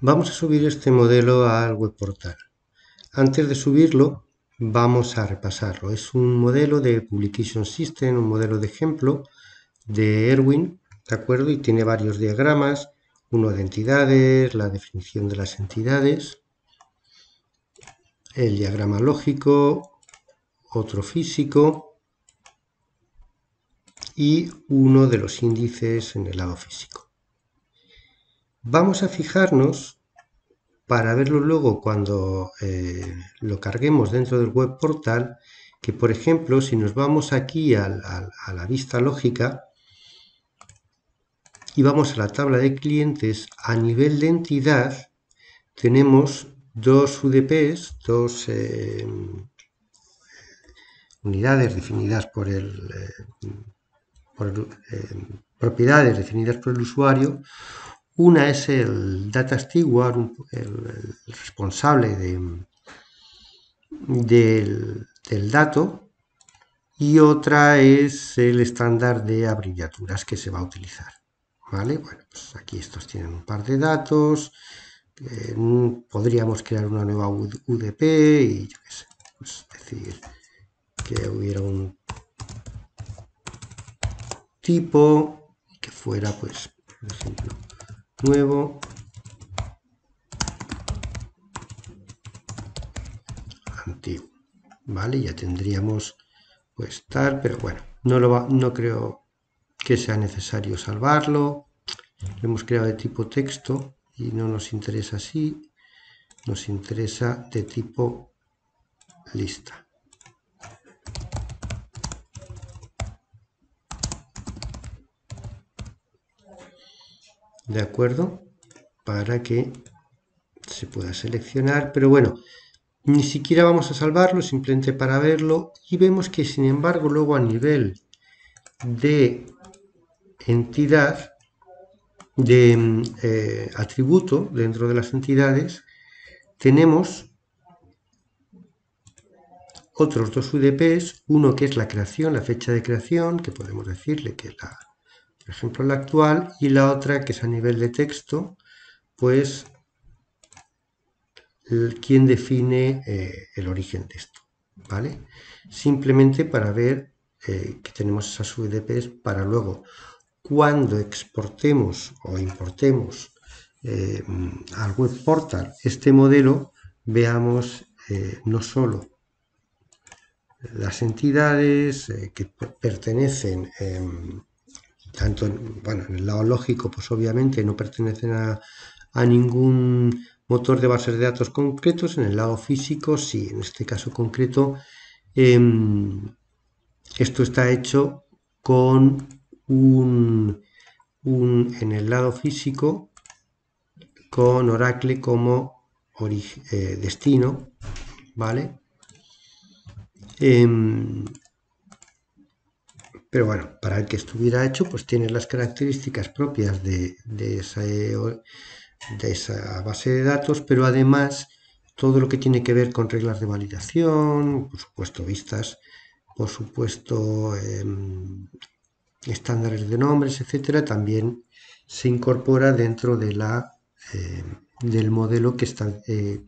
Vamos a subir este modelo al web portal Antes de subirlo, vamos a repasarlo. Es un modelo de Publication System, un modelo de ejemplo de Erwin, ¿de acuerdo? Y tiene varios diagramas, uno de entidades, la definición de las entidades, el diagrama lógico, otro físico, y uno de los índices en el lado físico. Vamos a fijarnos para verlo luego cuando eh, lo carguemos dentro del web portal, que por ejemplo si nos vamos aquí a, la vista lógica y vamos a la tabla de clientes, a nivel de entidad tenemos dos UDPs, dos eh, unidades definidas por el, eh, eh, propiedades definidas por el usuario. Una es el data steward, el, responsable de, del, dato, y otra es el estándar de abreviaturas que se va a utilizar. ¿Vale? Bueno, pues aquí estos tienen un par de datos, eh, podríamos crear una nueva UDP y yo qué sé, pues, decir que hubiera un tipo que fuera, pues, por ejemplo, nuevo. Antiguo. ¿Vale? Ya tendríamos, pues, tal, pero bueno, no, lo va, no creo que sea necesario salvarlo. Lo hemos creado de tipo texto y no nos interesa así. Nos interesa de tipo lista. ¿de acuerdo? Para que se pueda seleccionar, pero bueno, ni siquiera vamos a salvarlo, simplemente para verlo, y vemos que sin embargo luego a nivel de entidad, de eh, atributo dentro de las entidades, tenemos otros dos UDPs, uno que es la creación, la fecha de creación, que podemos decirle que la por ejemplo la actual, y la otra que es a nivel de texto, pues quién define eh, el origen de esto, ¿vale? Simplemente para ver eh, que tenemos esas UDPs para luego, cuando exportemos o importemos eh, al web portal este modelo, veamos no solo las entidades que pertenecen em, tanto bueno, en el lado lógico, pues obviamente no pertenecen a, ningún motor de bases de datos concretos, en el lado físico sí, en este caso concreto em, esto está hecho con un, en el lado físico con Oracle como eh, destino, ¿vale? Em, pero bueno, para el que estuviera hecho, pues tiene las características propias de, esa, base de datos, pero además todo lo que tiene que ver con reglas de validación, por supuesto vistas, por supuesto em, estándares de nombres, etcétera, también se incorpora dentro de la, em, del modelo que está eh,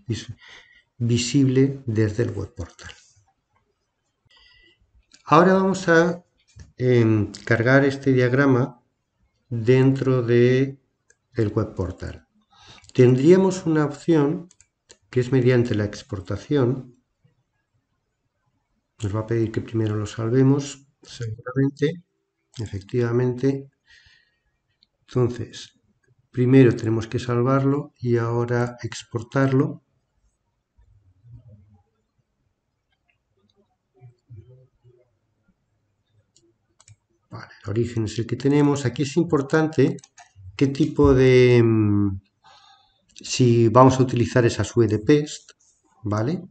visible desde el web portal. Ahora vamos a cargar este diagrama dentro de el web portal. Tendríamos una opción que es mediante la exportación. Nos va a pedir que primero lo salvemos, seguramente, efectivamente. Entonces, primero tenemos que salvarlo y ahora exportarlo. el origen es el que tenemos. Aquí es importante qué tipo de... Mm, si vamos a utilizar esas UDPest, ¿vale?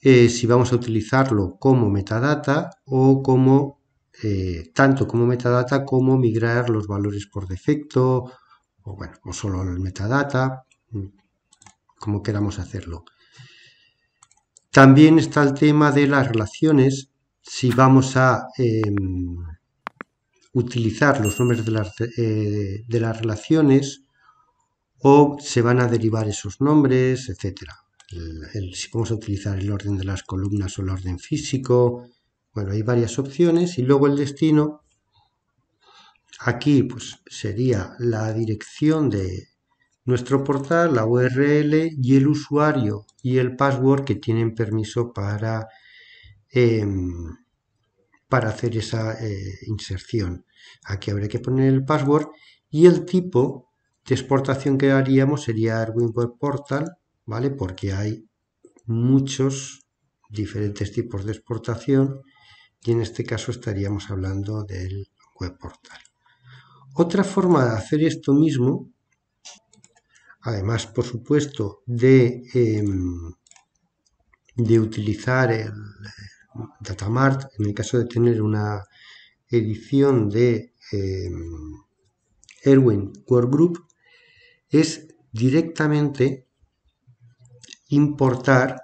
Eh, si vamos a utilizarlo como metadata o como... Eh, tanto como metadata como migrar los valores por defecto o bueno, o solo el metadata, como queramos hacerlo. También está el tema de las relaciones, si vamos a em, utilizar los nombres eh, de las, relaciones o se van a derivar esos nombres, etc. si vamos a utilizar el orden de las columnas o el orden físico, bueno, hay varias opciones y luego el destino. Aquí pues, sería la dirección de nuestro portal, la URL y el usuario y el password que tienen permiso para em, para hacer esa eh, inserción. Aquí habría que poner el password y el tipo de exportación que haríamos sería el Web Portal, ¿vale? Porque hay muchos diferentes tipos de exportación y en este caso estaríamos hablando del Web Portal. Otra forma de hacer esto mismo, además, por supuesto, de, em, de utilizar el Datamart, en el caso de tener una edición de em, Erwin Erwin Group, es directamente importar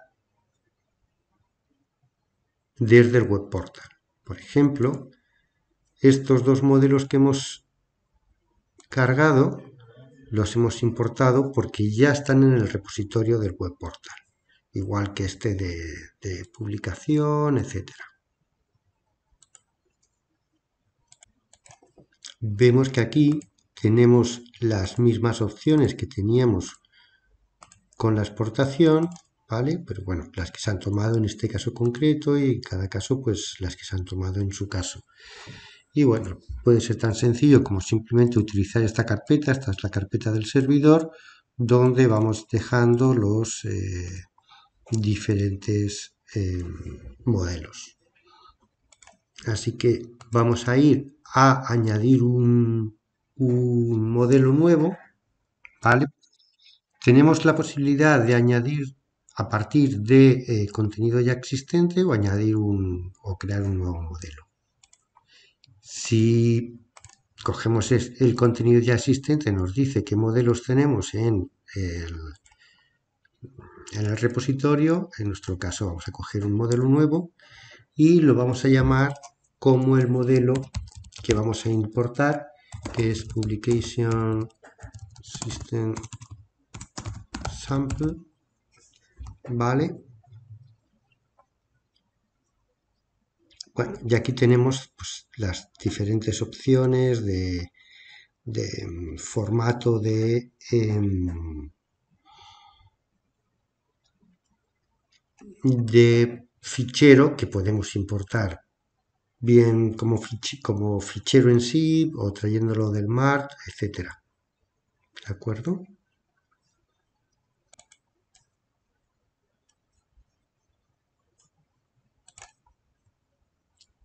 desde el web portal. Por ejemplo, estos dos modelos que hemos cargado los hemos importado porque ya están en el repositorio del web portal igual que este de, publicación, etcétera. Vemos que aquí tenemos las mismas opciones que teníamos con la exportación, ¿vale? Pero bueno, las que se han tomado en este caso concreto y en cada caso, pues las que se han tomado en su caso. Y bueno, puede ser tan sencillo como simplemente utilizar esta carpeta, esta es la carpeta del servidor, donde vamos dejando los, eh, diferentes eh, modelos. Así que vamos a ir a añadir un, modelo nuevo, ¿vale? Tenemos la posibilidad de añadir a partir de eh, contenido ya existente o añadir un o crear un nuevo modelo. Si cogemos el contenido ya existente, nos dice qué modelos tenemos en el, en el repositorio, en nuestro caso vamos a coger un modelo nuevo y lo vamos a llamar como el modelo que vamos a importar, que es Publication System Sample, ¿vale? Bueno, y aquí tenemos pues, las diferentes opciones de, mm, formato de... Em, de fichero que podemos importar, bien como, como fichero en sí o trayéndolo del MART, etcétera. ¿De acuerdo?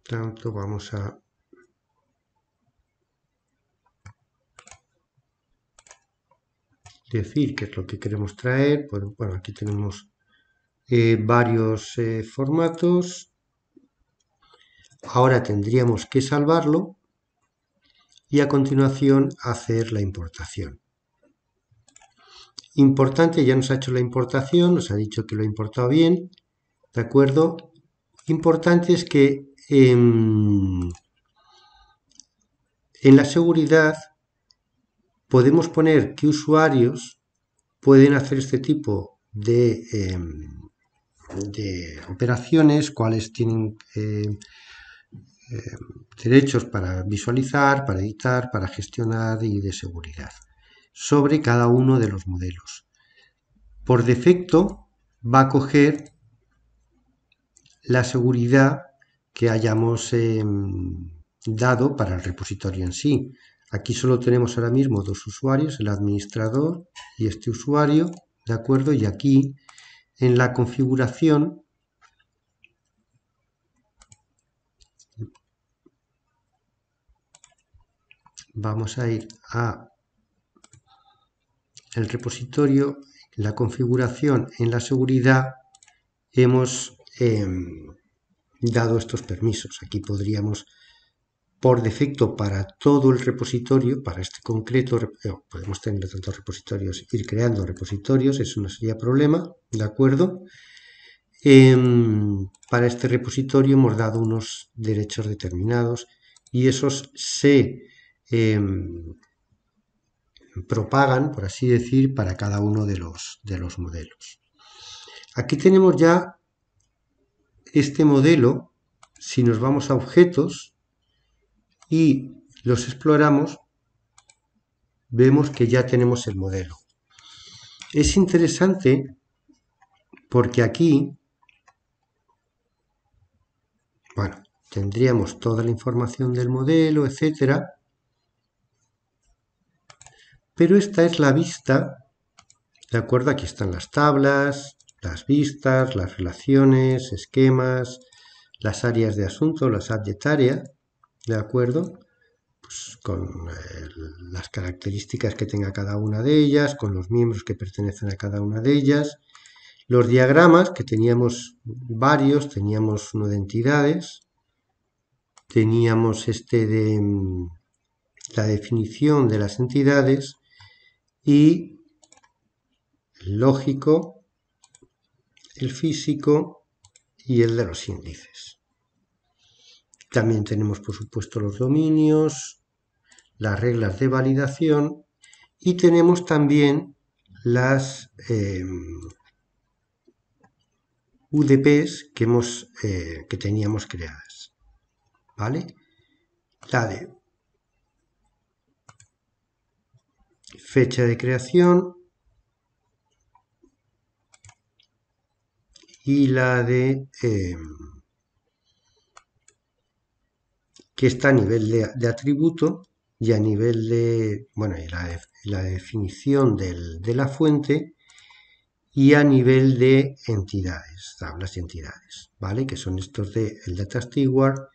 Tanto vamos a decir qué es lo que queremos traer. Bueno, aquí tenemos eh, varios eh, formatos. Ahora tendríamos que salvarlo y a continuación hacer la importación. Importante, ya nos ha hecho la importación, nos ha dicho que lo ha importado bien, ¿de acuerdo? Importante es que em, en la seguridad podemos poner qué usuarios pueden hacer este tipo de em, de operaciones, cuáles tienen eh, eh, derechos para visualizar, para editar, para gestionar y de seguridad sobre cada uno de los modelos. Por defecto va a coger la seguridad que hayamos em, dado para el repositorio en sí. Aquí solo tenemos ahora mismo dos usuarios, el administrador y este usuario, ¿de acuerdo? Y aquí en la configuración vamos a ir a el repositorio la configuración en la seguridad hemos eh, dado estos permisos aquí podríamos por defecto para todo el repositorio, para este concreto, eh, podemos tener tantos repositorios, ir creando repositorios, eso no sería problema, ¿de acuerdo? Em, para este repositorio hemos dado unos derechos determinados y esos se em, propagan, por así decir, para cada uno de los, de los modelos. Aquí tenemos ya este modelo, si nos vamos a objetos, y los exploramos, vemos que ya tenemos el modelo. Es interesante porque aquí, bueno, tendríamos toda la información del modelo, etcétera, pero esta es la vista, ¿de acuerdo? Aquí están las tablas, las vistas, las relaciones, esquemas, las áreas de asunto, las adjetaria ¿de acuerdo? Pues con eh, las características que tenga cada una de ellas, con los miembros que pertenecen a cada una de ellas. Los diagramas, que teníamos varios, teníamos uno de entidades, teníamos este de mm, la definición de las entidades y el lógico, el físico y el de los índices. También tenemos, por supuesto, los dominios, las reglas de validación y tenemos también las em, UDPs que, hemos, eh, teníamos creadas. ¿Vale? La de fecha de creación y la de... Em, que está a nivel de, atributo y a nivel de, bueno, la, definición de la fuente y a nivel de entidades, tablas y entidades, ¿vale? Que son estos de el data steward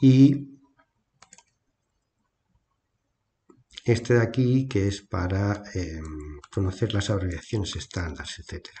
y este de aquí que es para eh, conocer las abreviaciones estándar, etcétera.